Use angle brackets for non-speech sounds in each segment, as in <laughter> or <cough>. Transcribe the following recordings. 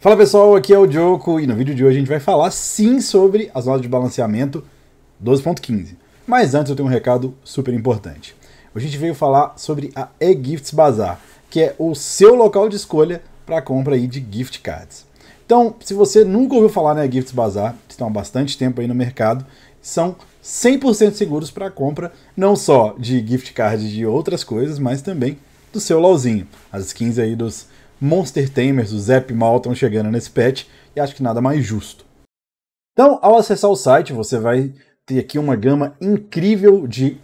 Fala pessoal, aqui é o Joko e no vídeo de hoje a gente vai falar sim sobre as notas de balanceamento 12.15. Mas antes eu tenho um recado super importante. Hoje a gente veio falar sobre a eGifts Bazar, que é o seu local de escolha para compra aí de gift cards. Então, se você nunca ouviu falar na eGifts Bazar, que estão há bastante tempo aí no mercado, são 100% seguros para compra não só de gift cards de outras coisas, mas também do seu LOLzinho, as skins aí dos Monster Tamers o Zap estão chegando nesse patch e acho que nada mais justo. Então, ao acessar o site, você vai ter aqui uma gama incrível de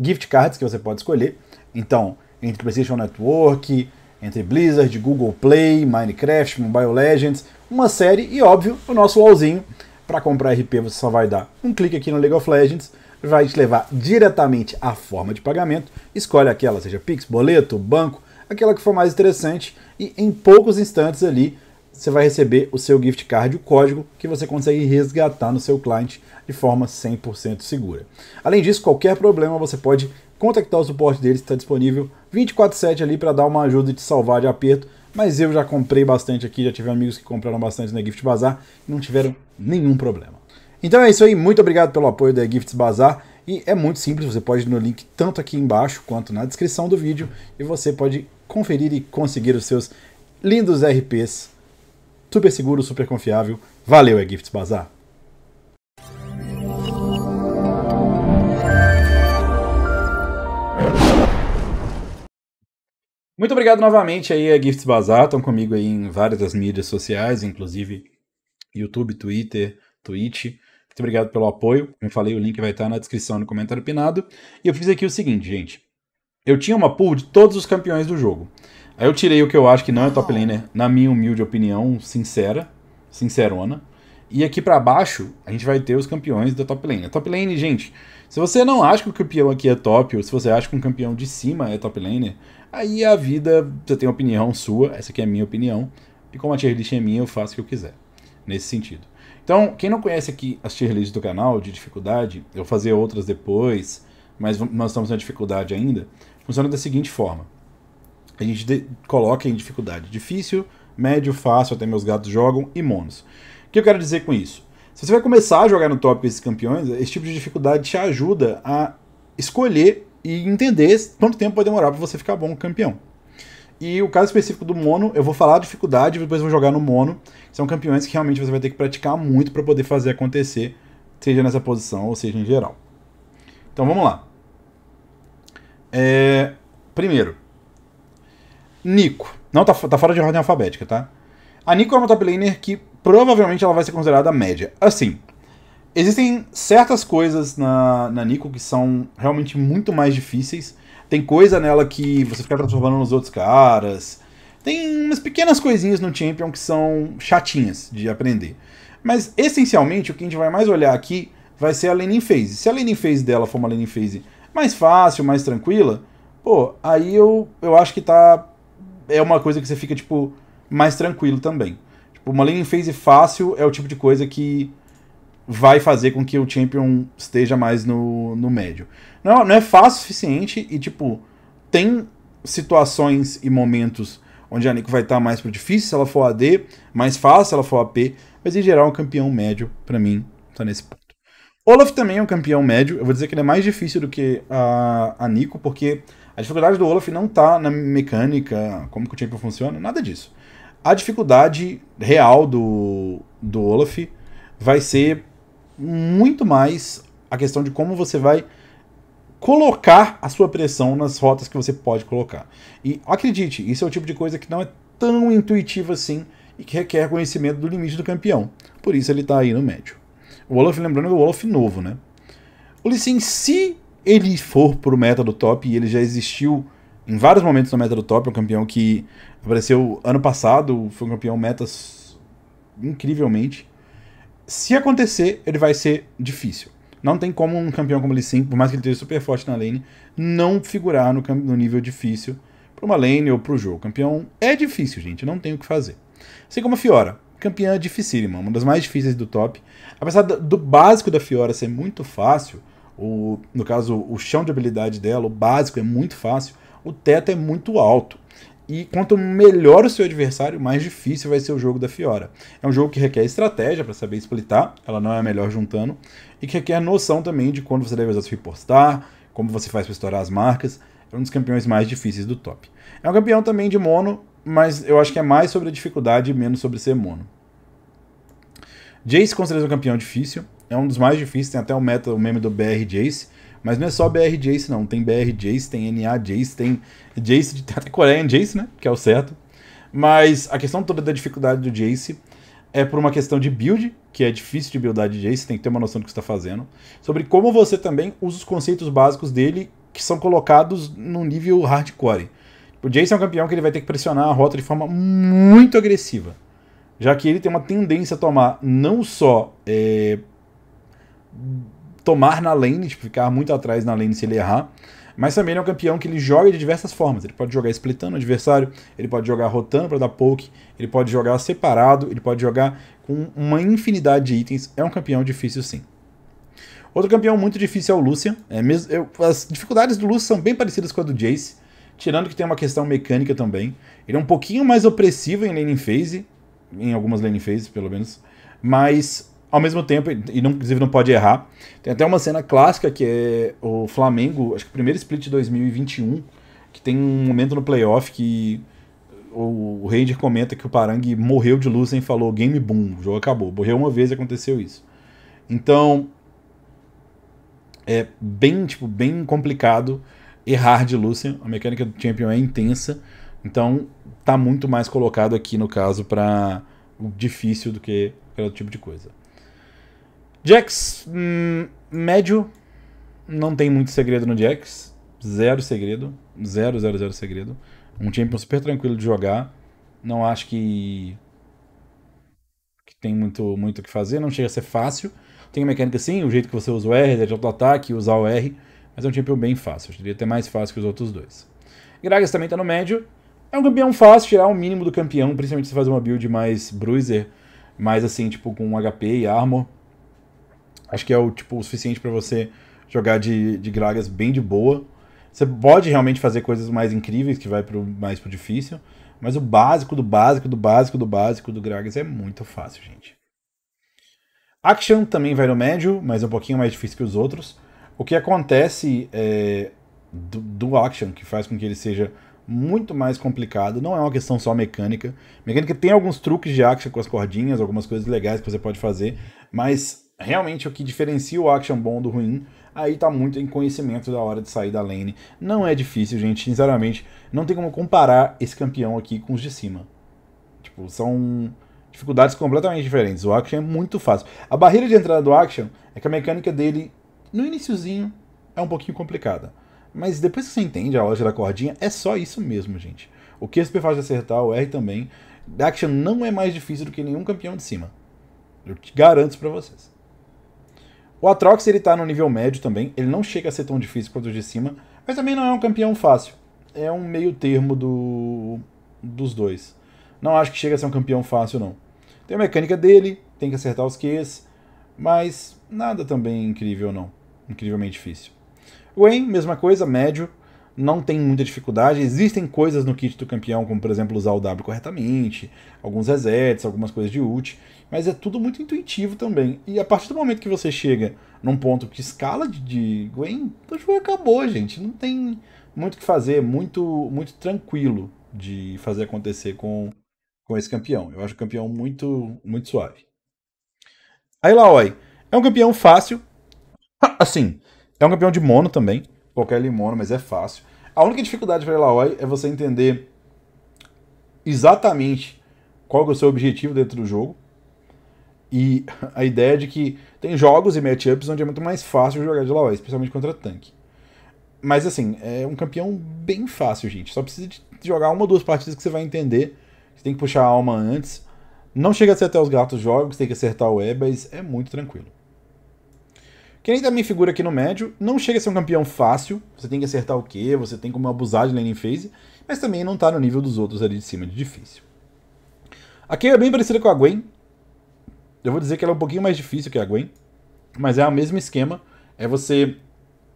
gift cards que você pode escolher. Então, entre PlayStation Network, entre Blizzard, Google Play, Minecraft, Mobile Legends, uma série e, óbvio, o nosso LOLzinho. Para comprar RP, você só vai dar um clique aqui no League of Legends, vai te levar diretamente à forma de pagamento. Escolhe aquela, seja Pix, boleto, banco, aquela que for mais interessante e em poucos instantes ali você vai receber o seu gift card, o código que você consegue resgatar no seu cliente de forma 100% segura. Além disso, qualquer problema você pode contactar o suporte deles, está disponível 24/7 ali para dar uma ajuda e te salvar de aperto. Mas eu já comprei bastante aqui, já tive amigos que compraram bastante na Gift Bazar e não tiveram nenhum problema. Então é isso aí, muito obrigado pelo apoio da Gifts Bazar e é muito simples, você pode ir no link tanto aqui embaixo quanto na descrição do vídeo e você pode conferir e conseguir os seus lindos RPs. Super seguro, super confiável. Valeu, é Gifts Bazar! Muito obrigado novamente aí a é Gifts Bazar, estão comigo aí em várias das mídias sociais, inclusive YouTube, Twitter, Twitch. Muito obrigado pelo apoio. Como eu falei, o link vai estar na descrição no comentário pinado. E eu fiz aqui o seguinte, gente eu tinha uma pool de todos os campeões do jogo. Aí eu tirei o que eu acho que não é top laner, na minha humilde opinião, sincera, sincerona. E aqui para baixo, a gente vai ter os campeões da top lane. A top lane, gente, se você não acha que o campeão aqui é top, ou se você acha que um campeão de cima é top laner, aí a vida, você tem opinião sua, essa aqui é a minha opinião, e como a tier list é minha, eu faço o que eu quiser, nesse sentido. Então, quem não conhece aqui as tier lists do canal, de dificuldade, eu vou fazer outras depois, mas nós estamos na dificuldade ainda, funciona da seguinte forma: a gente coloca em dificuldade difícil, médio, fácil, até meus gatos jogam e monos. O que eu quero dizer com isso? Se você vai começar a jogar no top esses campeões, esse tipo de dificuldade te ajuda a escolher e entender quanto tempo vai demorar para você ficar bom campeão. E o caso específico do mono, eu vou falar a dificuldade, depois vou jogar no mono. São campeões que realmente você vai ter que praticar muito para poder fazer acontecer, seja nessa posição ou seja em geral. Então vamos lá. É, primeiro, Nico. Não, tá, tá fora de ordem alfabética, tá? A Nico é uma top laner que provavelmente ela vai ser considerada média. Assim, existem certas coisas na, na Nico que são realmente muito mais difíceis. Tem coisa nela que você fica transformando nos outros caras. Tem umas pequenas coisinhas no Champion que são chatinhas de aprender. Mas, essencialmente, o que a gente vai mais olhar aqui vai ser a laning phase. Se a laning phase dela for uma laning phase mais fácil, mais tranquila, pô, aí eu, eu acho que tá. É uma coisa que você fica, tipo, mais tranquilo também. Tipo, uma lane phase fácil é o tipo de coisa que vai fazer com que o champion esteja mais no, no médio. Não, é, não é fácil o suficiente e, tipo, tem situações e momentos onde a Nico vai estar tá mais pro difícil se ela for AD, mais fácil se ela for AP, mas em geral um campeão médio, para mim, tá nesse ponto. Olaf também é um campeão médio. Eu vou dizer que ele é mais difícil do que a, a Nico, porque a dificuldade do Olaf não tá na mecânica, como que o champion funciona, nada disso. A dificuldade real do, do Olaf vai ser muito mais a questão de como você vai colocar a sua pressão nas rotas que você pode colocar. E acredite, isso é o tipo de coisa que não é tão intuitiva assim e que requer conhecimento do limite do campeão. Por isso ele está aí no médio. O Olaf, lembrando que é o Olaf novo, né? O Lissin, se ele for pro meta do top, e ele já existiu em vários momentos no meta do top, é um campeão que apareceu ano passado, foi um campeão metas incrivelmente. Se acontecer, ele vai ser difícil. Não tem como um campeão como o Lissin, por mais que ele esteja super forte na lane, não figurar no, no nível difícil para uma lane ou para o jogo. Campeão é difícil, gente, não tem o que fazer. Assim como a Fiora campeã dificílima, uma das mais difíceis do top. Apesar do básico da Fiora ser muito fácil, o, no caso, o chão de habilidade dela, o básico é muito fácil, o teto é muito alto. E quanto melhor o seu adversário, mais difícil vai ser o jogo da Fiora. É um jogo que requer estratégia para saber splitar, ela não é a melhor juntando, e que requer noção também de quando você deve usar seu repostar, como você faz para estourar as marcas. É um dos campeões mais difíceis do top. É um campeão também de mono, mas eu acho que é mais sobre a dificuldade e menos sobre ser mono. Jace é um campeão difícil, é um dos mais difíceis, tem até o meta, o meme do BR Jace, mas não é só BR Jace não, tem BR Jace, tem NA Jace, tem Jace, de <laughs> até Korean Jace, né, que é o certo. Mas a questão toda da dificuldade do Jace é por uma questão de build, que é difícil de buildar de Jace, tem que ter uma noção do que está fazendo, sobre como você também usa os conceitos básicos dele que são colocados no nível hardcore. O Jace é um campeão que ele vai ter que pressionar a rota de forma muito agressiva. Já que ele tem uma tendência a tomar não só é, tomar na lane, tipo, ficar muito atrás na lane se ele errar, mas também ele é um campeão que ele joga de diversas formas. Ele pode jogar splitando o adversário, ele pode jogar rotando para dar poke, ele pode jogar separado, ele pode jogar com uma infinidade de itens. É um campeão difícil sim. Outro campeão muito difícil é o Lucian. É mesmo, eu, as dificuldades do Lucian são bem parecidas com a do Jace. Tirando que tem uma questão mecânica também. Ele é um pouquinho mais opressivo em laning phase, em algumas laning phases, pelo menos. Mas, ao mesmo tempo, e não, inclusive não pode errar. Tem até uma cena clássica que é o Flamengo, acho que o primeiro split de 2021, que tem um momento no playoff que o Ranger comenta que o Parang morreu de luz e falou game boom, o jogo acabou. Morreu uma vez e aconteceu isso. Então, é bem, tipo, bem complicado errar de Lúcia. A mecânica do Champion é intensa, então tá muito mais colocado aqui no caso para difícil do que para outro tipo de coisa. Jax, hum, médio, não tem muito segredo no Jax. Zero segredo. Zero, zero, zero segredo. Um Champion super tranquilo de jogar. Não acho que. que tem muito muito o que fazer. Não chega a ser fácil. Tem a mecânica sim, o jeito que você usa o R, é de auto-ataque, usar o R mas é um campeão bem fácil. Eu diria até mais fácil que os outros dois. Gragas também está no médio. É um campeão fácil tirar o mínimo do campeão, principalmente se fazer uma build mais bruiser, mais assim, tipo, com HP e armor. Acho que é o, tipo, o suficiente para você jogar de, de Gragas bem de boa. Você pode realmente fazer coisas mais incríveis, que vai pro, mais pro difícil, mas o básico do básico do básico do básico do Gragas é muito fácil, gente. Action também vai no médio, mas é um pouquinho mais difícil que os outros. O que acontece é, do, do action, que faz com que ele seja muito mais complicado, não é uma questão só mecânica. Mecânica tem alguns truques de action com as cordinhas, algumas coisas legais que você pode fazer, mas realmente o que diferencia o action bom do ruim, aí tá muito em conhecimento da hora de sair da lane. Não é difícil, gente, sinceramente, não tem como comparar esse campeão aqui com os de cima. Tipo, são dificuldades completamente diferentes. O action é muito fácil. A barreira de entrada do action é que a mecânica dele no iníciozinho é um pouquinho complicada, mas depois que você entende a loja da cordinha, é só isso mesmo, gente. O fácil faz acertar, o R também. Action não é mais difícil do que nenhum campeão de cima. Eu te garanto isso pra vocês. O Atrox ele tá no nível médio também, ele não chega a ser tão difícil quanto o de cima, mas também não é um campeão fácil. É um meio termo do... dos dois. Não acho que chega a ser um campeão fácil, não. Tem a mecânica dele, tem que acertar os Qs, mas nada também incrível, não incrivelmente difícil. Wayne, mesma coisa, médio, não tem muita dificuldade. Existem coisas no kit do campeão, como por exemplo usar o W corretamente, alguns resets, algumas coisas de ult, mas é tudo muito intuitivo também. E a partir do momento que você chega num ponto que escala de Gwen, o jogo acabou, gente. Não tem muito o que fazer, muito, muito tranquilo de fazer acontecer com, com esse campeão. Eu acho o campeão muito, muito suave. Aí Laoi. É um campeão fácil, <laughs> assim, é um campeão de mono também. Qualquer ele mono, mas é fácil. A única dificuldade para Eloy é você entender exatamente qual é o seu objetivo dentro do jogo. E <laughs> a ideia de que tem jogos e matchups onde é muito mais fácil jogar de Eloy, especialmente contra tanque. Mas assim, é um campeão bem fácil, gente. Só precisa de jogar uma ou duas partidas que você vai entender. Você tem que puxar a alma antes. Não chega a ser até os gatos jogos, tem que acertar o mas é muito tranquilo. Que nem também figura aqui no médio, não chega a ser um campeão fácil, você tem que acertar o que, você tem como abusar de laning phase, mas também não tá no nível dos outros ali de cima de difícil. A Kayle é bem parecida com a Gwen, eu vou dizer que ela é um pouquinho mais difícil que a Gwen, mas é o mesmo esquema, é você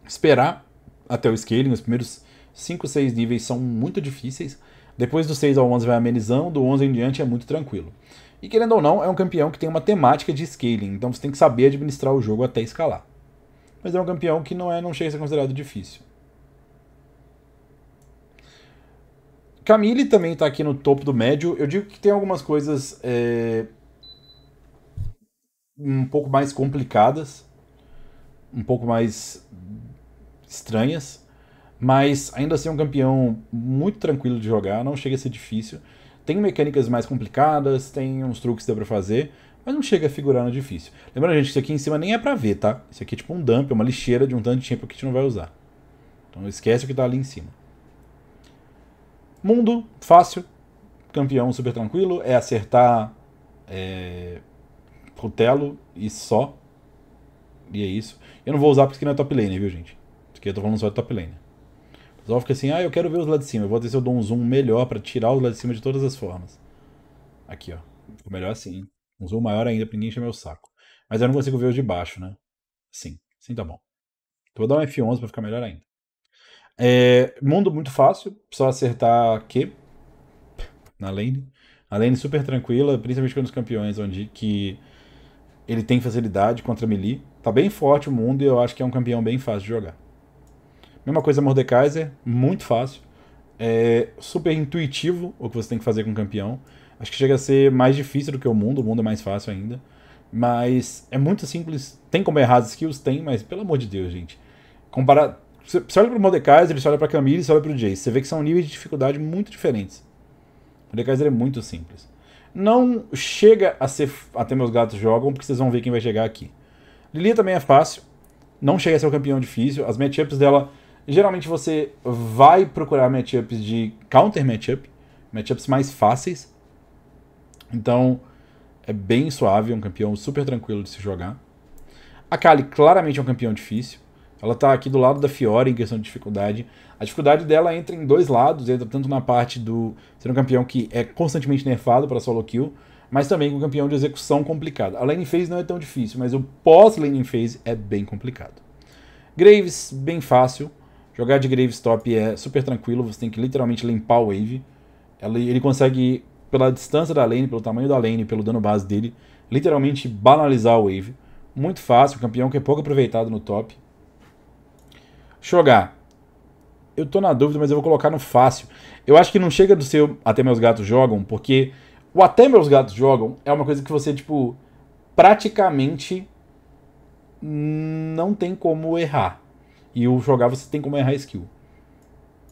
esperar até o scaling, os primeiros 5, 6 níveis são muito difíceis, depois do 6 ao 11 vai amenizando, do 11 em diante é muito tranquilo. E querendo ou não, é um campeão que tem uma temática de scaling, então você tem que saber administrar o jogo até escalar mas é um campeão que não, é, não chega a ser considerado difícil. Camille também está aqui no topo do médio. Eu digo que tem algumas coisas é, um pouco mais complicadas, um pouco mais estranhas, mas ainda assim é um campeão muito tranquilo de jogar, não chega a ser difícil. Tem mecânicas mais complicadas, tem uns truques que dá para fazer, mas não chega a figurar no difícil. Lembrando, gente, que isso aqui em cima nem é pra ver, tá? Isso aqui é tipo um dump, é uma lixeira de um tanto de tempo que a gente não vai usar. Então esquece o que tá ali em cima. Mundo, fácil. Campeão super tranquilo. É acertar é, Rutelo e só. E é isso. Eu não vou usar porque isso aqui não é top lane, viu, gente? Isso aqui eu tô falando só de top lane. O pessoal fica assim, ah, eu quero ver os lá de cima. Eu vou ver se eu dou um zoom melhor pra tirar os lá de cima de todas as formas. Aqui, ó. Ficou melhor é assim, hein? Um zoom maior ainda pra ninguém encher meu saco. Mas eu não consigo ver os de baixo, né? Sim, sim tá bom. Então, vou dar um F11 pra ficar melhor ainda. É, mundo muito fácil, só acertar Q na lane. A lane super tranquila, principalmente com os campeões, onde que ele tem facilidade contra melee. Tá bem forte o mundo e eu acho que é um campeão bem fácil de jogar. Mesma coisa Mordekaiser, muito fácil. É super intuitivo o que você tem que fazer com o campeão. Acho que chega a ser mais difícil do que o mundo, o mundo é mais fácil ainda. Mas é muito simples. Tem como errar as skills? Tem, mas pelo amor de Deus, gente. Comparar. Você olha pro Mordekaiser, você olha pra Camille, você olha pro Jace. Você vê que são níveis de dificuldade muito diferentes. O Mordekaiser é muito simples. Não chega a ser até meus gatos jogam, porque vocês vão ver quem vai chegar aqui. Lilia também é fácil. Não chega a ser o campeão difícil. As matchups dela. Geralmente você vai procurar matchups de counter matchup, matchups mais fáceis então, é bem suave, é um campeão super tranquilo de se jogar. A Kali claramente é um campeão difícil. Ela está aqui do lado da Fiore em questão de dificuldade. A dificuldade dela entra em dois lados, entra tanto na parte do ser um campeão que é constantemente nerfado para solo kill, mas também com um campeão de execução complicada. A laning phase não é tão difícil, mas o pós laning phase é bem complicado. Graves, bem fácil. Jogar de Graves top é super tranquilo, você tem que literalmente limpar o wave. ele consegue pela distância da lane, pelo tamanho da lane, pelo dano base dele, literalmente banalizar o wave. Muito fácil, campeão que é pouco aproveitado no top. Shogar. Eu tô na dúvida, mas eu vou colocar no fácil. Eu acho que não chega do seu até meus gatos jogam, porque o até meus gatos jogam é uma coisa que você, tipo, praticamente não tem como errar. E o jogar você tem como errar skill.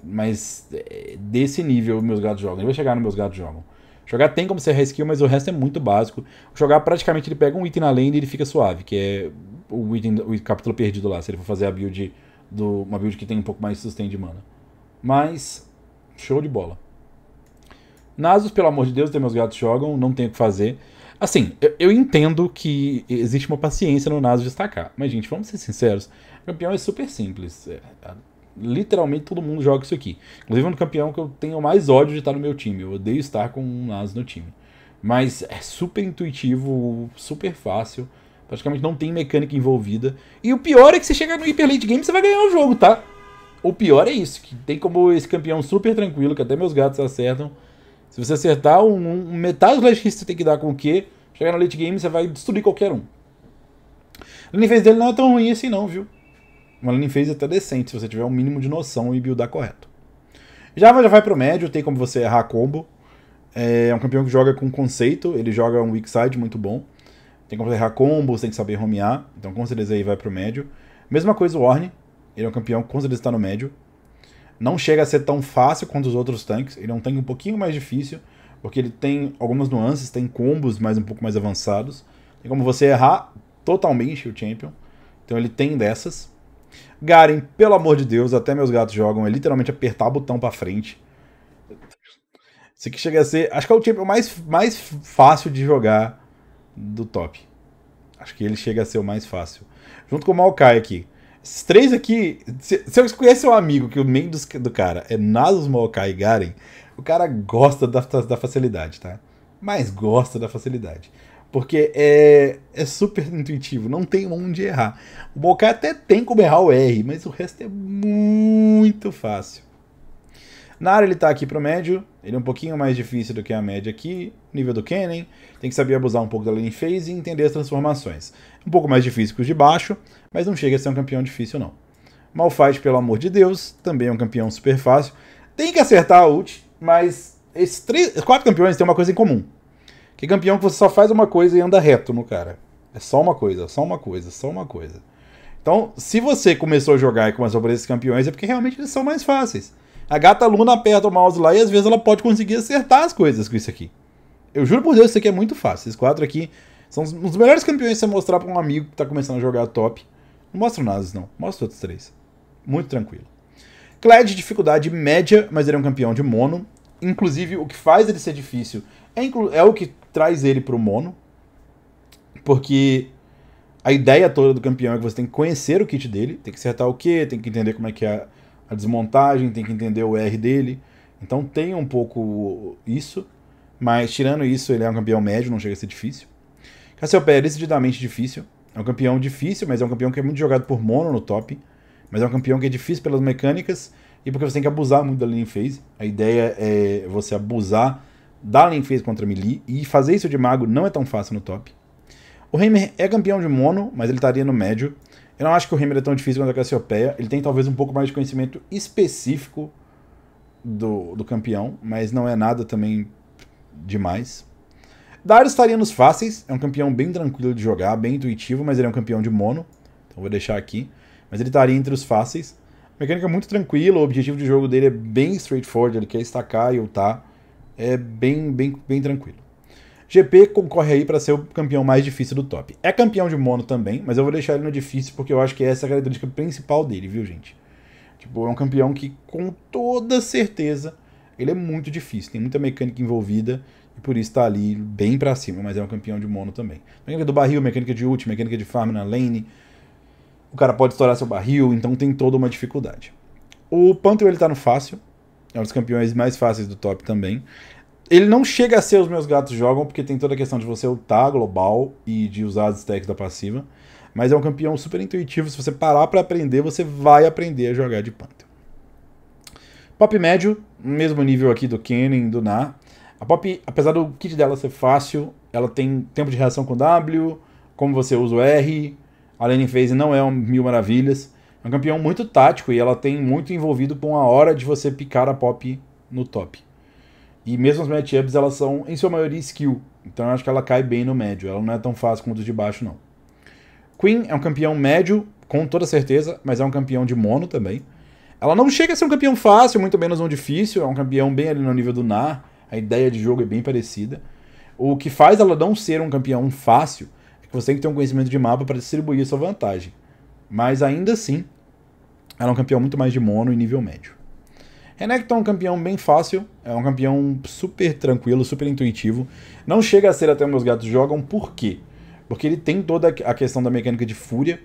Mas eh, desse nível meus gatos jogam. Eu vai chegar no meus gatos jogam. Jogar tem como ser reskill, mas o resto é muito básico. Jogar praticamente ele pega um item na lane e ele fica suave, que é o, item, o capítulo perdido lá, se ele for fazer a build do uma build que tem um pouco mais de sustain de mana. Mas show de bola. Nasus, pelo amor de Deus, até meus gatos jogam, não tem o que fazer. Assim, eu, eu, entendo que existe uma paciência no Nasus destacar, mas gente, vamos ser sinceros, campeão é super simples. É, literalmente todo mundo joga isso aqui. Inclusive é um campeão que eu tenho mais ódio de estar no meu time. Eu odeio estar com um Nas no time. Mas é super intuitivo, super fácil. Praticamente não tem mecânica envolvida. E o pior é que você chega no Hyper Late Game você vai ganhar o jogo, tá? O pior é isso, que tem como esse campeão super tranquilo, que até meus gatos acertam. Se você acertar um, um metade do late que você tem que dar com o quê? chegar no late game você vai destruir qualquer um. O nível dele não é tão ruim assim não, viu? Uma phase até decente, se você tiver um mínimo de noção e buildar correto. Java já vai pro médio, tem como você errar combo. É um campeão que joga com conceito, ele joga um weak side muito bom. Tem como você errar você tem que saber romear. Então com certeza aí vai pro médio. Mesma coisa o Orne, ele é um campeão que com certeza está no médio. Não chega a ser tão fácil quanto os outros tanques, ele é um tanque um pouquinho mais difícil, porque ele tem algumas nuances, tem combos mais um pouco mais avançados. Tem como você errar totalmente o champion. Então ele tem dessas. Garen, pelo amor de Deus, até meus gatos jogam, é literalmente apertar o botão pra frente. Isso aqui chega a ser. Acho que é o champion mais, mais fácil de jogar do top. Acho que ele chega a ser o mais fácil. Junto com o Maokai aqui. Esses três aqui. Se, se eu conhece um amigo que o main dos, do cara é Nasus, Maokai e Garen, o cara gosta da, da facilidade, tá? Mas gosta da facilidade. Porque é, é super <laughs> intuitivo, não tem onde errar. O Bokai até tem como errar o R, mas o resto é muito fácil. Na área ele está aqui pro médio, ele é um pouquinho mais difícil do que a média aqui, nível do Kennen, tem que saber abusar um pouco da lane phase e entender as transformações. Um pouco mais difícil que os de baixo, mas não chega a ser um campeão difícil não. Malphite, pelo amor de Deus, também é um campeão super fácil. Tem que acertar a ult, mas esses três, quatro campeões têm uma coisa em comum. Que campeão que você só faz uma coisa e anda reto no cara. É só uma coisa, só uma coisa, só uma coisa. Então, se você começou a jogar e começou por esses campeões, é porque realmente eles são mais fáceis. A gata luna aperta o mouse lá e às vezes ela pode conseguir acertar as coisas com isso aqui. Eu juro por Deus, isso aqui é muito fácil. Esses quatro aqui são os melhores campeões pra você mostrar pra um amigo que tá começando a jogar top. Não mostra o Nasus, não. Mostra outros três. Muito tranquilo. Cled, dificuldade média, mas ele é um campeão de mono. Inclusive, o que faz ele ser difícil é, é o que traz ele para o mono, porque a ideia toda do campeão é que você tem que conhecer o kit dele, tem que acertar o que, tem que entender como é que é a desmontagem, tem que entender o R dele. Então tem um pouco isso, mas tirando isso, ele é um campeão médio, não chega a ser difícil. Cassiopeia é decididamente difícil. É um campeão difícil, mas é um campeão que é muito jogado por mono no top. Mas é um campeão que é difícil pelas mecânicas e porque você tem que abusar muito da lane phase. A ideia é você abusar Dalen fez contra Melee, e fazer isso de mago não é tão fácil no top. O Heimer é campeão de mono, mas ele estaria no médio. Eu não acho que o Heimer é tão difícil quanto a Cassiopeia. Ele tem talvez um pouco mais de conhecimento específico do, do campeão, mas não é nada também demais. Darius estaria nos fáceis, é um campeão bem tranquilo de jogar, bem intuitivo, mas ele é um campeão de mono, então vou deixar aqui. Mas ele estaria entre os fáceis. A mecânica é muito tranquila, o objetivo de jogo dele é bem straightforward, ele quer estacar e ultar é bem, bem, bem tranquilo. GP concorre aí para ser o campeão mais difícil do top. É campeão de mono também, mas eu vou deixar ele no difícil porque eu acho que essa é a característica principal dele, viu, gente? Tipo, é um campeão que com toda certeza ele é muito difícil, tem muita mecânica envolvida e por isso tá ali bem para cima, mas é um campeão de mono também. Mecânica do barril, mecânica de ult, mecânica de farm na lane. O cara pode estourar seu barril, então tem toda uma dificuldade. O Panther ele tá no fácil, é um dos campeões mais fáceis do top também. Ele não chega a ser os meus gatos jogam, porque tem toda a questão de você ultar global e de usar as stacks da passiva. Mas é um campeão super intuitivo. Se você parar para aprender, você vai aprender a jogar de Panther. Pop médio, mesmo nível aqui do Kennen, do Na. A Pop, apesar do kit dela ser fácil, ela tem tempo de reação com W, como você usa o R. A lane phase não é um mil maravilhas. É um campeão muito tático e ela tem muito envolvido com a hora de você picar a Pop no top. E mesmo as matchups, elas são, em sua maioria, skill. Então eu acho que ela cai bem no médio. Ela não é tão fácil quanto os de baixo, não. Queen é um campeão médio, com toda certeza, mas é um campeão de mono também. Ela não chega a ser um campeão fácil, muito menos um difícil. É um campeão bem ali no nível do Nar. A ideia de jogo é bem parecida. O que faz ela não ser um campeão fácil é que você tem que ter um conhecimento de mapa para distribuir a sua vantagem. Mas ainda assim, ela é um campeão muito mais de mono e nível médio. Renekton é tá um campeão bem fácil, é um campeão super tranquilo, super intuitivo. Não chega a ser até meus gatos jogam, por quê? Porque ele tem toda a questão da mecânica de fúria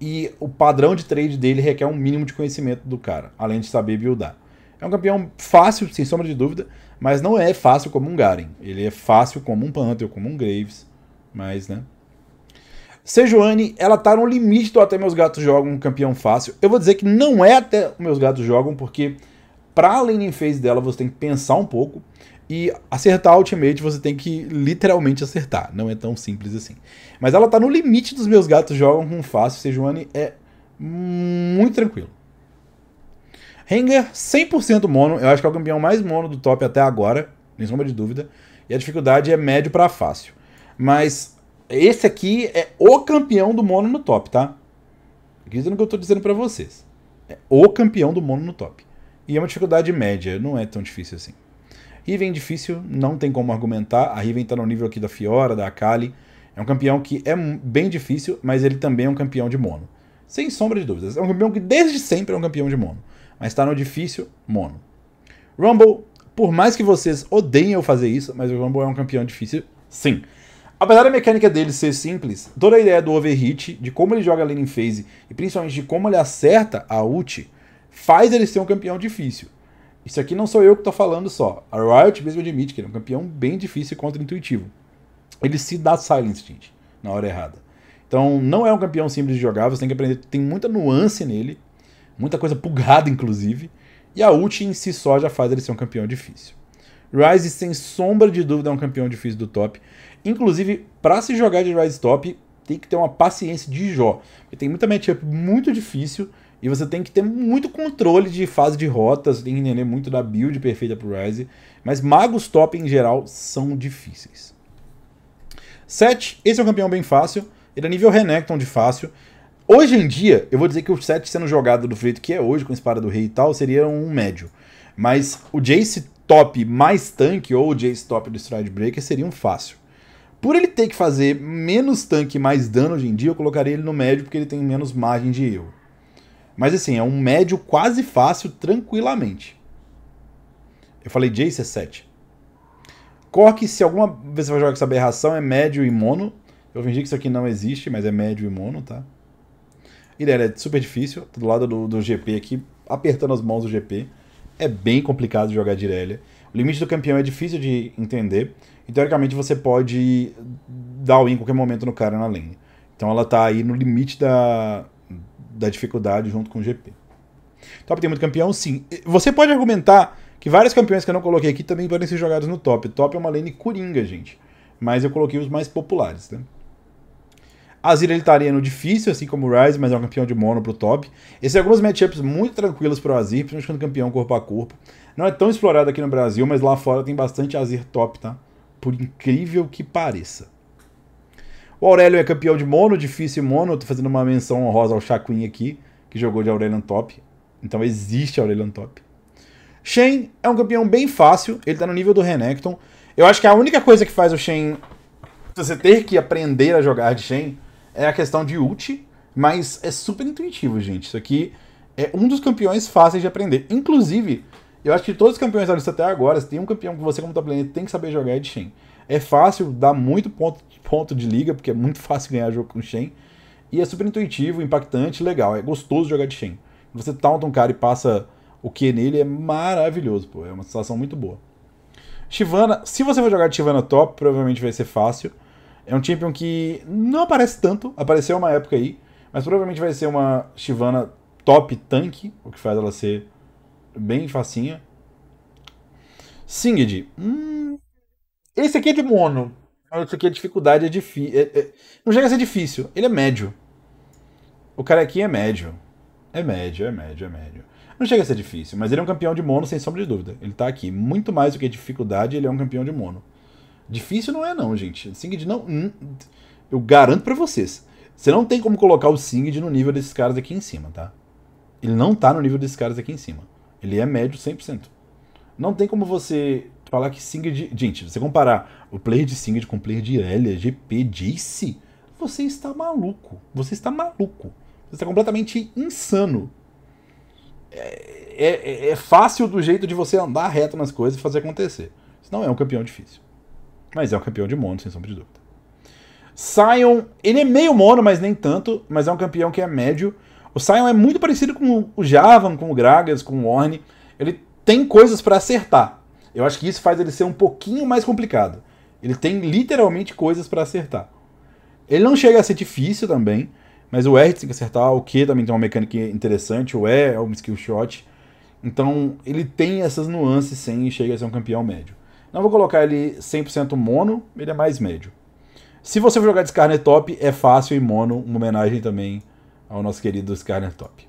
e o padrão de trade dele requer um mínimo de conhecimento do cara, além de saber buildar. É um campeão fácil, sem sombra de dúvida, mas não é fácil como um Garen. Ele é fácil como um Panther, como um Graves, mas, né... Sejuani, ela tá no limite do Até Meus Gatos Jogam, um campeão fácil. Eu vou dizer que não é Até Meus Gatos Jogam, porque para a landing phase dela, você tem que pensar um pouco e acertar a ultimate você tem que literalmente acertar. Não é tão simples assim. Mas ela tá no limite dos meus gatos jogam com fácil. Sejuani é muito tranquilo. Rengar 100% mono. Eu acho que é o campeão mais mono do top até agora, nem sombra de dúvida. E a dificuldade é médio para fácil. Mas esse aqui é o campeão do mono no top, tá? Dizendo o que eu tô dizendo para vocês. É o campeão do mono no top. E é uma dificuldade média, não é tão difícil assim. Riven difícil, não tem como argumentar. A Riven está no nível aqui da Fiora, da Akali. É um campeão que é bem difícil, mas ele também é um campeão de mono. Sem sombra de dúvidas. É um campeão que desde sempre é um campeão de mono. Mas está no difícil, mono. Rumble, por mais que vocês odeiem eu fazer isso, mas o Rumble é um campeão difícil, sim. Apesar da mecânica dele ser simples, toda a ideia do overhit, de como ele joga a Lane phase e principalmente de como ele acerta a ult, faz ele ser um campeão difícil. Isso aqui não sou eu que estou falando só. A Riot mesmo admite que ele é um campeão bem difícil e contra-intuitivo. Ele se dá silence, gente, na hora errada. Então, não é um campeão simples de jogar, você tem que aprender, tem muita nuance nele, muita coisa bugada, <laughs> inclusive, e a ult em si só já faz ele ser um campeão difícil. Ryze, sem sombra de dúvida, é um campeão difícil do top. Inclusive, para se jogar de Ryze top, tem que ter uma paciência de Jó. Porque tem muita matchup muito difícil e você tem que ter muito controle de fase de rotas, tem que entender muito da build perfeita pro Rise. Mas magos top em geral são difíceis. 7. Esse é um campeão bem fácil. Ele é nível Renekton de fácil. Hoje em dia, eu vou dizer que o 7 sendo jogado do jeito que é hoje, com espada do rei e tal, seria um médio. Mas o Jace top mais tanque ou o Jace top do Stride Breaker seria um fácil. Por ele ter que fazer menos tanque e mais dano hoje em dia, eu colocaria ele no médio porque ele tem menos margem de erro. Mas assim, é um médio quase fácil, tranquilamente. Eu falei Jace é 7. Cork, se alguma vez você vai jogar com essa aberração, é médio e mono. Eu fingi que isso aqui não existe, mas é médio e mono, tá? Irelia é super difícil, do lado do, do GP aqui, apertando as mãos do GP. É bem complicado jogar de Irelia. O limite do campeão é difícil de entender. E teoricamente você pode dar o in em qualquer momento no cara na lane. Então ela tá aí no limite da, da dificuldade junto com o GP. Top tem muito campeão? Sim. Você pode argumentar que vários campeões que eu não coloquei aqui também podem ser jogados no top. Top é uma lane coringa, gente. Mas eu coloquei os mais populares, né? Azir ele estaria tá é no difícil, assim como o Ryze, mas é um campeão de mono pro top. Esses são alguns matchups muito tranquilos pro Azir, principalmente quando campeão corpo a corpo. Não é tão explorado aqui no Brasil, mas lá fora tem bastante Azir top, tá? Por incrível que pareça. O Aurélio é campeão de mono, difícil mono. Eu tô fazendo uma menção honrosa ao Chacuin aqui, que jogou de Aurelion Top. Então existe Aurelion Top. Shen é um campeão bem fácil, ele tá no nível do Renekton. Eu acho que a única coisa que faz o Shen você ter que aprender a jogar de Shen é a questão de ult, mas é super intuitivo, gente. Isso aqui é um dos campeões fáceis de aprender. Inclusive, eu acho que todos os campeões da lista até agora, se tem um campeão que você como top laner tem que saber jogar é de Shen. É fácil, dá muito ponto ponto de liga, porque é muito <laughs> fácil ganhar jogo com Shen. E é super intuitivo, impactante, legal. É gostoso jogar de Shen. Você taunta um cara e passa o Q nele, é maravilhoso, pô. É uma sensação muito boa. Shyvana, se você for jogar de Shyvana top, provavelmente vai ser fácil. É um champion que não aparece tanto, apareceu uma época aí, mas provavelmente vai ser uma Shyvana top tanque, o que faz ela ser bem facinha. Singed. Hum... Esse aqui é de mono. Mas isso aqui a dificuldade é difícil. É, é, não chega a ser difícil, ele é médio. O cara aqui é médio. É médio, é médio, é médio. Não chega a ser difícil, mas ele é um campeão de mono, sem sombra de dúvida. Ele tá aqui. Muito mais do que dificuldade, ele é um campeão de mono. Difícil não é, não, gente. Singed não. Hum, eu garanto para vocês. Você não tem como colocar o Singed no nível desses caras aqui em cima, tá? Ele não tá no nível desses caras aqui em cima. Ele é médio 100%. Não tem como você falar que Singed. Gente, você comparar o player de Singed com o player de Irelia, GP, Jace, você está maluco. Você está maluco. Você está completamente insano. É, é, é, é fácil do jeito de você andar reto nas coisas e fazer acontecer. Isso não é um campeão difícil. Mas é um campeão de mono, sem sombra de dúvida. Sion, ele é meio mono, mas nem tanto, mas é um campeão que é médio. O Sion é muito parecido com o Javan, com o Gragas, com o Orne. Ele tem coisas para acertar. Eu acho que isso faz ele ser um pouquinho mais complicado. Ele tem literalmente coisas para acertar. Ele não chega a ser difícil também, mas o R tem que acertar, o Q também tem uma mecânica interessante, o E é um skill shot. Então ele tem essas nuances sem chega a ser um campeão médio. Não vou colocar ele 100% mono, ele é mais médio. Se você for jogar de Skarner Top, é fácil e mono, uma homenagem também ao nosso querido Skarner Top.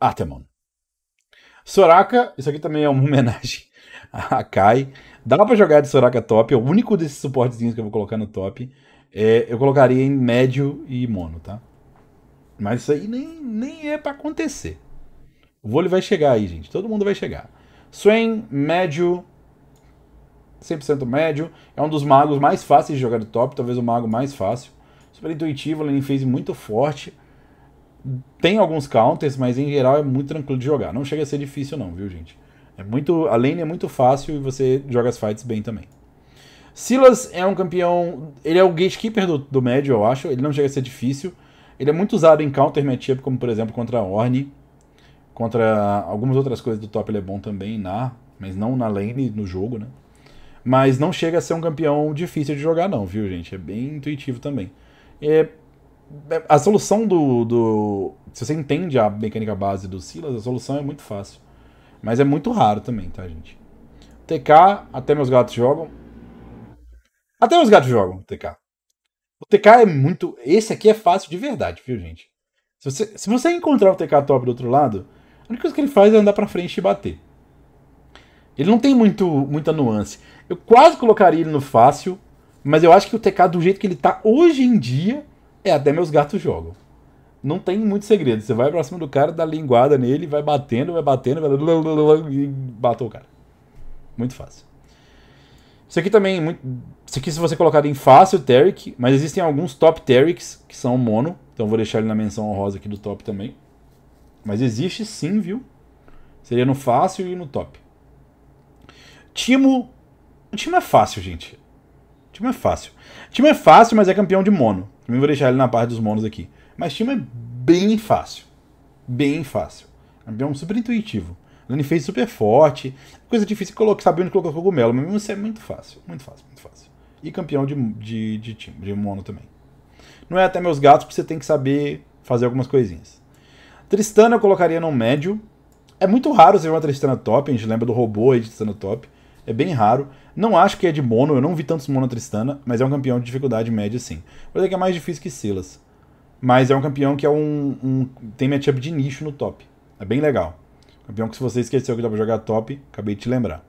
Atemon. Soraka, isso aqui também é uma <laughs> homenagem a Kai. Dá pra jogar de Soraka top, é o único desses suportezinhos que eu vou colocar no top. É, eu colocaria em médio e mono, tá? Mas isso aí nem, nem é para acontecer. O vôlei vai chegar aí, gente. Todo mundo vai chegar. Swain, médio. 100% médio. É um dos magos mais fáceis de jogar do top. Talvez o mago mais fácil. Super intuitivo, lane phase muito forte. Tem alguns counters, mas em geral é muito tranquilo de jogar. Não chega a ser difícil não, viu, gente? É muito, a lane é muito fácil e você joga as fights bem também. Silas é um campeão... Ele é o gatekeeper do, do médio, eu acho. Ele não chega a ser difícil. Ele é muito usado em counter matchup, como por exemplo contra a Contra algumas outras coisas do top ele é bom também, na, mas não na lane, no jogo, né? Mas não chega a ser um campeão difícil de jogar não, viu, gente? É bem intuitivo também. É, a solução do, do. Se você entende a mecânica base do Silas, a solução é muito fácil. Mas é muito raro também, tá, gente? TK, até meus gatos jogam. Até meus gatos jogam TK. O TK é muito. Esse aqui é fácil de verdade, viu, gente? Se você, se você encontrar o TK top do outro lado, a única coisa que ele faz é andar pra frente e bater. Ele não tem muito, muita nuance. Eu quase colocaria ele no fácil, mas eu acho que o TK, do jeito que ele tá hoje em dia, é, até meus gatos jogam. Não tem muito segredo. Você vai pra cima do cara, dá linguada nele, vai batendo, vai batendo, vai... e bateu o cara. Muito fácil. Isso aqui também, é muito... isso aqui se você colocar em fácil, Terric, mas existem alguns top Terics que são mono, então vou deixar ele na menção honrosa aqui do top também. Mas existe sim, viu? Seria no fácil e no top. Timo. O time é fácil, gente. O time é fácil. O time é fácil, mas é campeão de mono. Também vou deixar ele na parte dos monos aqui. Mas time é bem fácil. Bem fácil. É um campeão super intuitivo. fez é super forte. Coisa difícil colocar, saber onde colocar cogumelo, mas mesmo assim é muito fácil. Muito fácil, muito fácil. E campeão de, de, de time, de mono também. Não é até meus gatos, porque você tem que saber fazer algumas coisinhas. Tristana eu colocaria no médio. É muito raro você ver uma Tristana top, a gente lembra do robô aí de Tristana top é bem raro. Não acho que é de mono, eu não vi tantos mono Tristana, mas é um campeão de dificuldade média sim. dizer que é mais difícil que Silas. Mas é um campeão que é um, um tem matchup de nicho no top. É bem legal. Campeão que se você esqueceu que dá pra jogar top, acabei de te lembrar.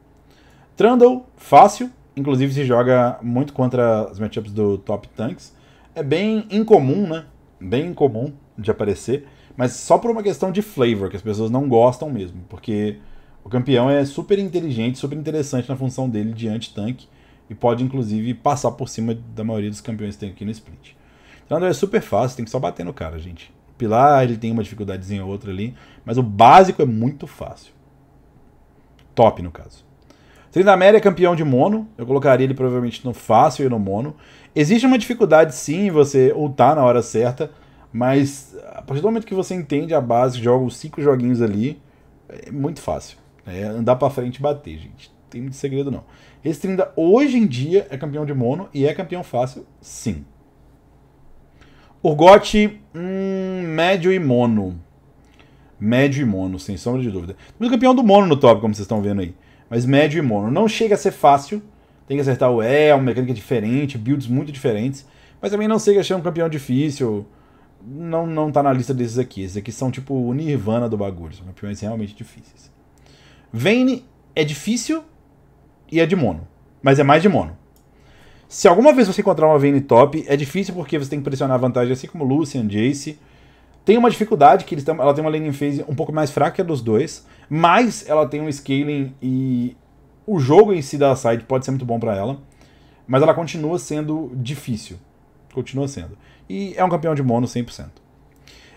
Trundle, fácil. Inclusive se joga muito contra os matchups do top tanks. É bem incomum, né? Bem incomum de aparecer. Mas só por uma questão de flavor, que as pessoas não gostam mesmo. Porque o campeão é super inteligente, super interessante na função dele de anti-tanque e pode inclusive passar por cima da maioria dos campeões que tem aqui no split. Então é super fácil, tem que só bater no cara, gente. Pilar ele tem uma dificuldadezinha ou outra ali, mas o básico é muito fácil. Top, no caso. Trindamer é campeão de mono, eu colocaria ele provavelmente no fácil e no mono. Existe uma dificuldade sim em você ultar na hora certa, mas a partir do momento que você entende a base, joga os cinco joguinhos ali, é muito fácil. É andar para frente e bater, gente. Não tem muito segredo, não. Esse Trinda, hoje em dia, é campeão de mono e é campeão fácil, sim. Urgote, hum, médio e mono. Médio e mono, sem sombra de dúvida. Mas campeão do mono no top, como vocês estão vendo aí. Mas médio e mono. Não chega a ser fácil. Tem que acertar o E, é uma mecânica diferente, builds muito diferentes. Mas também não sei ser um campeão difícil. Não, não tá na lista desses aqui. Esses aqui são tipo o Nirvana do bagulho. São campeões realmente difíceis. Vayne é difícil e é de mono, mas é mais de mono. Se alguma vez você encontrar uma Vayne top, é difícil porque você tem que pressionar a vantagem, assim como Lucian, Jace. Tem uma dificuldade que eles ela tem uma laning phase um pouco mais fraca dos dois, mas ela tem um scaling e o jogo em si da side pode ser muito bom para ela, mas ela continua sendo difícil. Continua sendo. E é um campeão de mono 100%.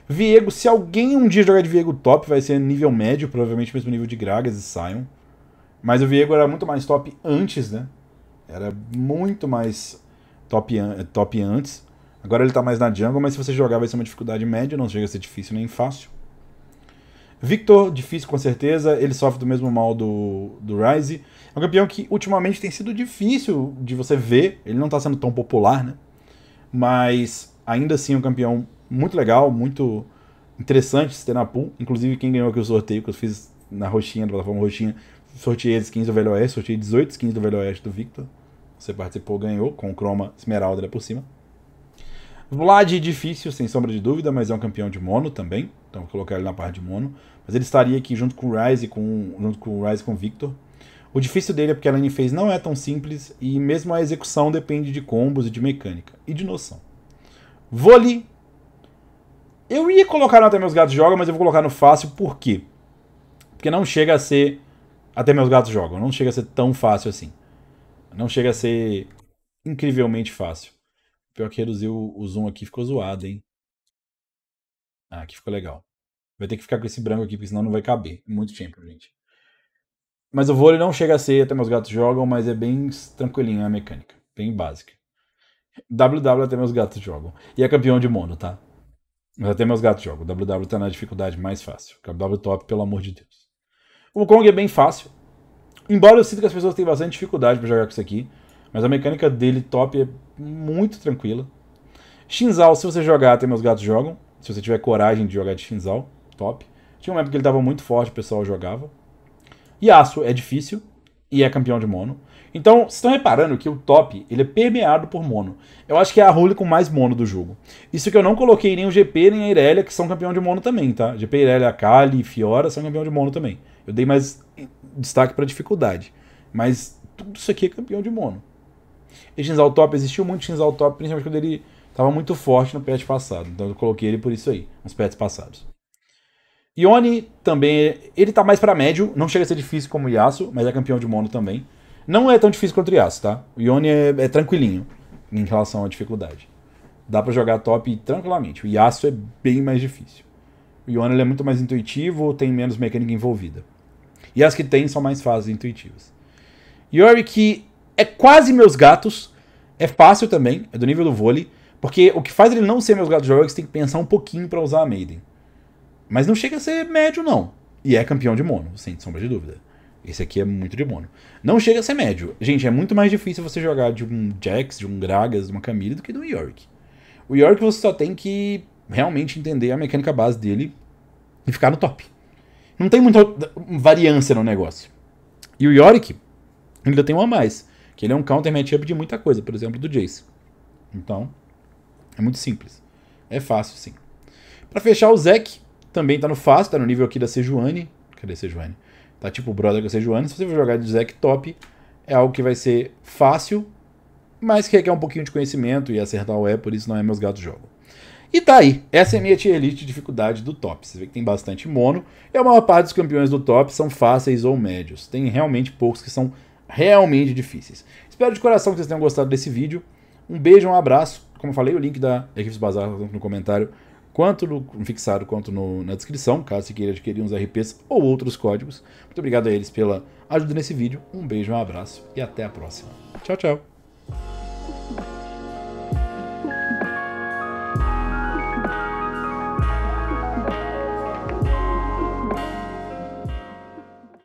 Viego, se alguém um dia jogar de Viego top, vai ser nível médio, provavelmente mesmo nível de Gragas e Sion. Mas o Viego era muito mais top antes, né? Era muito mais top, top antes. Agora ele tá mais na jungle, mas se você jogar vai ser uma dificuldade média, não chega a ser difícil nem fácil. Victor, difícil com certeza, ele sofre do mesmo mal do, do Ryze. É um campeão que ultimamente tem sido difícil de você ver, ele não tá sendo tão popular, né? Mas ainda assim é um campeão muito legal, muito interessante se ter na pool. Inclusive, quem ganhou aqui o sorteio que eu fiz na roxinha, na plataforma roxinha, sorteei as skins do Velho Oeste, sorteei 18 skins do Velho Oeste do Victor. Você participou, ganhou, com o Chroma Esmeralda por cima. Vlad difícil, sem sombra de dúvida, mas é um campeão de mono também. Então vou colocar ele na parte de mono. Mas ele estaria aqui junto com o Ryze, com, junto com o Ryze com o Victor. O difícil dele é porque a lane phase não é tão simples e mesmo a execução depende de combos e de mecânica e de noção. Voli eu ia colocar no Até Meus Gatos Jogam, mas eu vou colocar no fácil, por quê? Porque não chega a ser. Até Meus Gatos Jogam, não chega a ser tão fácil assim. Não chega a ser incrivelmente fácil. Pior é que reduzir o zoom aqui ficou zoado, hein? Ah, aqui ficou legal. Vai ter que ficar com esse branco aqui, porque senão não vai caber. Muito tempo, gente. Mas o vôlei não chega a ser, até meus gatos jogam, mas é bem tranquilinho é a mecânica. Bem básica. WW até meus gatos jogam. E é campeão de mundo, tá? Mas até meus gatos jogam. O WW tá na dificuldade mais fácil. É w Top, pelo amor de Deus. O Kong é bem fácil. Embora eu sinta que as pessoas têm bastante dificuldade para jogar com isso aqui. Mas a mecânica dele top é muito tranquila. Shinzal, se você jogar, até meus gatos jogam. Se você tiver coragem de jogar de Shinzal, top. Tinha uma época que ele tava muito forte, o pessoal jogava. Yasuo é difícil e é campeão de mono. Então, vocês estão reparando que o top ele é permeado por mono. Eu acho que é a role com mais mono do jogo. Isso que eu não coloquei nem o GP nem a Irelia, que são campeão de mono também, tá? GP, Irelia, Kali, Fiora são campeão de mono também. Eu dei mais destaque para dificuldade. Mas tudo isso aqui é campeão de mono. E Shinzal Top, existiu muito Shinzal Top, principalmente quando ele tava muito forte no patch passado. Então eu coloquei ele por isso aí, nos patches passados. Ione também, ele tá mais para médio, não chega a ser difícil como Yasuo, mas é campeão de mono também. Não é tão difícil quanto o Yasuo, tá? O Yone é, é, tranquilinho em relação à dificuldade. Dá para jogar top tranquilamente. O Yasuo é bem mais difícil. O Yone é muito mais intuitivo, tem menos mecânica envolvida. E as que tem são mais fáceis e intuitivas. Yorick é quase meus gatos. É fácil também, é do nível do vôlei. Porque o que faz ele não ser meus gatos de jogo é que você tem que pensar um pouquinho para usar a Maiden. Mas não chega a ser médio, não. E é campeão de mono, sem sombra de dúvida. Esse aqui é muito demônio. Não chega a ser médio. Gente, é muito mais difícil você jogar de um Jax, de um Gragas, de uma Camille do que do York. O York você só tem que realmente entender a mecânica base dele e ficar no top. Não tem muita variância no negócio. E o Yorick ainda tem uma a mais, que ele é um counter matchup de muita coisa, por exemplo, do Jace. Então, é muito simples. É fácil, sim. Para fechar, o Zek também tá no fácil, tá no nível aqui da Sejuani. Cadê Sejuani? Tá tipo o brother que você Joana. Se você for jogar de Zac top, é algo que vai ser fácil, mas que requer um pouquinho de conhecimento e acertar o E, por isso não é meus gatos jogo E tá aí, essa é minha tier list de dificuldade do top. Você vê que tem bastante mono, e a maior parte dos campeões do top são fáceis ou médios. Tem realmente poucos que são realmente difíceis. Espero de coração que vocês tenham gostado desse vídeo. Um beijo, um abraço. Como eu falei, o link da Equipes Bazar no comentário quanto no fixado quanto no, na descrição, caso você queira adquirir uns RPs ou outros códigos. Muito obrigado a eles pela ajuda nesse vídeo. Um beijo, um abraço e até a próxima. Tchau, tchau!